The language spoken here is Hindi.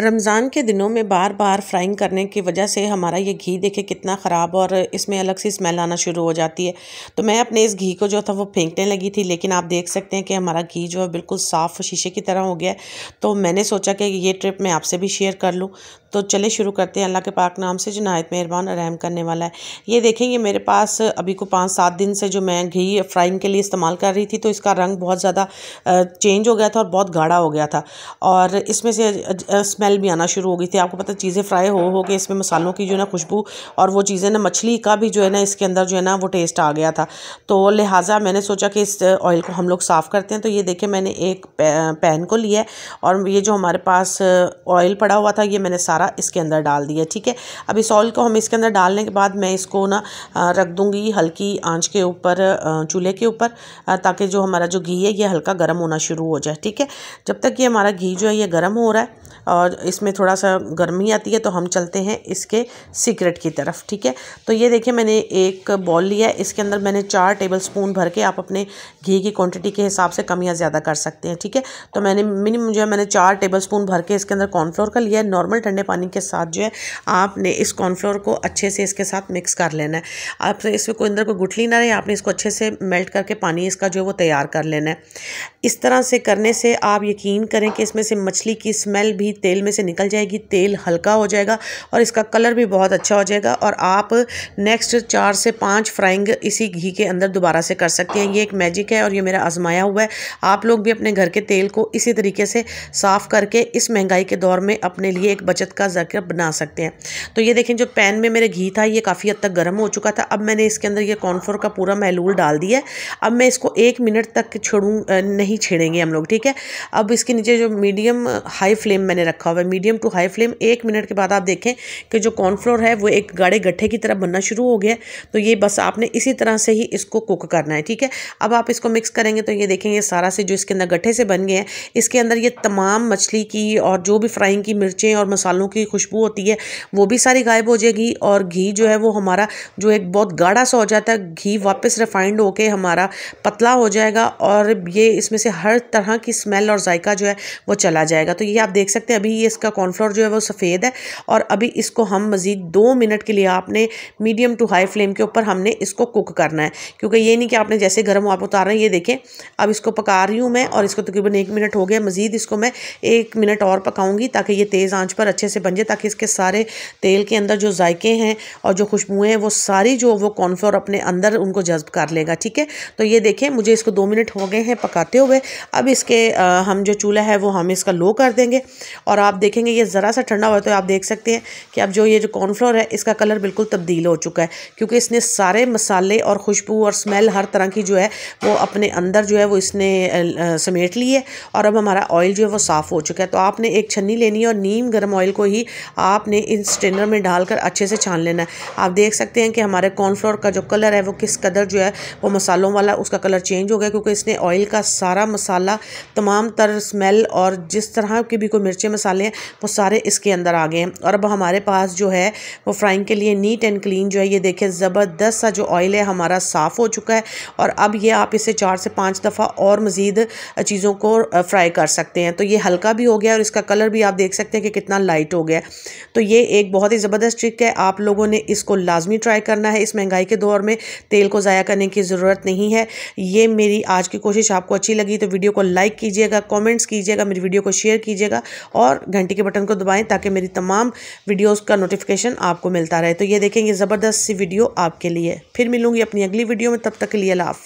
रमज़ान के दिनों में बार बार फ्राइंग करने की वजह से हमारा ये घी देखे कितना ख़राब और इसमें अलग सी स्मेल आना शुरू हो जाती है तो मैं अपने इस घी को जो था वो फेंकने लगी थी लेकिन आप देख सकते हैं कि हमारा घी जो है बिल्कुल साफ़ शीशे की तरह हो गया है तो मैंने सोचा कि ये ट्रिप मैं आपसे भी शेयर कर लूँ तो चले शुरू करते हैं अल्लाह के पाक नाम से जो नायत मेहरबान रहम करने वाला है ये देखेंगे मेरे पास अभी को पाँच सात दिन से जो मैं घी फ्राइंग के लिए इस्तेमाल कर रही थी तो इसका रंग बहुत ज़्यादा चेंज हो गया था और बहुत गाढ़ा हो गया था और इसमें से स्मेल भी आना शुरू हो गई थी आपको पता चीज़ें फ्राई हो हो के इसमें मसालों की जो है ना खुशबू और वो चीज़ें ना मछली का भी जो है ना इसके अंदर जो है ना वो टेस्ट आ गया था तो लिहाजा मैंने सोचा कि इस ऑयल को हम लोग साफ़ करते हैं तो ये देखे मैंने एक पैन को लिया और ये जो हमारे पास ऑयल पड़ा हुआ था ये मैंने सारा इसके अंदर डाल दिया ठीक है अब इस ऑयल को हम इसके अंदर डालने के बाद मैं इसको ना रख दूँगी हल्की आँच के ऊपर चूल्हे के ऊपर ताकि जो हमारा जो घी है ये हल्का गर्म होना शुरू हो जाए ठीक है जब तक ये हमारा घी जो है ये गर्म हो रहा है और इसमें थोड़ा सा गर्मी आती है तो हम चलते हैं इसके सीक्रेट की तरफ ठीक है तो ये देखिए मैंने एक बॉल लिया है इसके अंदर मैंने चार टेबल स्पून भर के आप अपने घी की क्वांटिटी के हिसाब से कम या ज़्यादा कर सकते हैं ठीक है तो मैंने मिनिमम जो है मैंने चार टेबल स्पून भर के इसके अंदर कॉर्नफ्लोर का लिया है नॉर्मल ठंडे पानी के साथ जो है आपने इस कॉर्नफ्लोर को अच्छे से इसके साथ मिक्स कर लेना है आप इसमें कोई अंदर कोई गुठली ना रहे आपने इसको अच्छे से मेल्ट करके पानी इसका जो है वो तैयार कर लेना है इस तरह से करने से आप यकीन करें कि इसमें से मछली की स्मेल भी तेल में से निकल जाएगी तेल हल्का हो जाएगा और इसका कलर भी बहुत अच्छा हो जाएगा और आप नेक्स्ट चार से पाँच फ्राइंग इसी घी के अंदर दोबारा से कर सकते हैं ये एक मैजिक है और ये मेरा आजमाया हुआ है आप लोग भी अपने घर के तेल को इसी तरीके से साफ़ करके इस महंगाई के दौर में अपने लिए एक बचत का जरिया बना सकते हैं तो ये देखें जो पैन में मेरे घी था ये काफ़ी हद तक गर्म हो चुका था अब मैंने इसके अंदर ये कॉर्नफ्लोर का पूरा महलूल डाल दिया है अब मैं इसको एक मिनट तक छोड़ू नहीं छेड़ेंगे हम लोग ठीक है अब इसके नीचे जो मीडियम हाई फ्लेम मैंने रखा है मीडियम टू हाई फ्लेम एक मिनट के बाद आप देखें कि जो कॉर्नफ्लोर है वो एक गाढ़े गट्ठे की तरह बनना शुरू हो गया तो ये बस आपने इसी तरह से ही इसको कुक करना है ठीक है अब आप इसको मिक्स करेंगे तो ये देखेंगे सारा से जो इसके अंदर गट्ठे से बन गए हैं इसके अंदर ये तमाम मछली की और जो भी फ्राइंग की मिर्चें और मसालों की खुशबू होती है वो भी सारी गायब हो जाएगी और घी जो है वो हमारा जो एक बहुत गाढ़ा सा हो जाता है घी वापस रिफाइंड होकर हमारा पतला हो जाएगा और ये इसमें से हर तरह की स्मेल और जायका जो है वो चला जाएगा तो ये आप देख सकते हैं अभी ये इसका कॉर्नफ्लोर जो है वो सफ़ेद है और अभी इसको हम मज़ीद दो मिनट के लिए आपने मीडियम टू हाई फ्लेम के ऊपर हमने इसको कुक करना है क्योंकि ये नहीं कि आपने जैसे गर्म आप उतार रहे हैं ये देखें अब इसको पका रही हूँ मैं और इसको तकरीबन एक मिनट हो गया मज़ीद इसको मैं एक मिनट और पकाऊँगी ताकि ये तेज़ आँच पर अच्छे से बन जाए ताकि इसके सारे तेल के अंदर जो जायके हैं और जो खुशबुएँ हैं वो सारी जो वो कॉर्नफ्लोर अपने अंदर उनको जज्ब कर लेगा ठीक है तो ये देखें मुझे इसको दो मिनट हो गए हैं पकाते हुए अब इसके हम जो चूल्हा है वो हम इसका लो कर देंगे और आप आप देखेंगे ये ज़रा सा ठंडा हुआ तो आप देख सकते हैं कि अब जो ये जो कॉर्नफ्लोर है इसका कलर बिल्कुल तब्दील हो चुका है क्योंकि इसने सारे मसाले और खुशबू और स्मेल हर तरह की जो है वो अपने अंदर जो है वो इसने समेट ली है और अब हमारा ऑयल जो है वो साफ़ हो चुका है तो आपने एक छन्नी लेनी है और नीम गर्म ऑयल को ही आपने इन स्टेनर में डालकर अच्छे से छान लेना है आप देख सकते हैं कि हमारे कॉर्नफ्लोर का जो कलर है वो किस कदर जो है वो मसालों वाला उसका कलर चेंज हो गया क्योंकि इसने ऑयल का सारा मसाला तमाम तर स्मेल और जिस तरह की भी कोई मिर्चें मसाले मसाले वो सारे इसके अंदर आ गए हैं और अब हमारे पास जो है वो फ्राइंग के लिए नीट एंड क्लीन जो है ये देखें ज़बरदस्त सा जो ऑयल है हमारा साफ़ हो चुका है और अब ये आप इसे चार से पाँच दफ़ा और मज़ीद चीज़ों को फ्राई कर सकते हैं तो ये हल्का भी हो गया और इसका कलर भी आप देख सकते हैं कि कितना लाइट हो गया तो ये एक बहुत ही ज़बरदस्त ट्रिक है आप लोगों ने इसको लाजमी ट्राई करना है इस महंगाई के दौर में तेल को ज़ाया करने की ज़रूरत नहीं है ये मेरी आज की कोशिश आपको अच्छी लगी तो वीडियो को लाइक कीजिएगा कमेंट्स कीजिएगा मेरी वीडियो को शेयर कीजिएगा और घंटी के बटन को दबाएं ताकि मेरी तमाम वीडियोस का नोटिफिकेशन आपको मिलता रहे तो ये देखेंगे ज़बरदस्त सी वीडियो आपके लिए फिर मिलूंगी अपनी अगली वीडियो में तब तक के लिए लाफ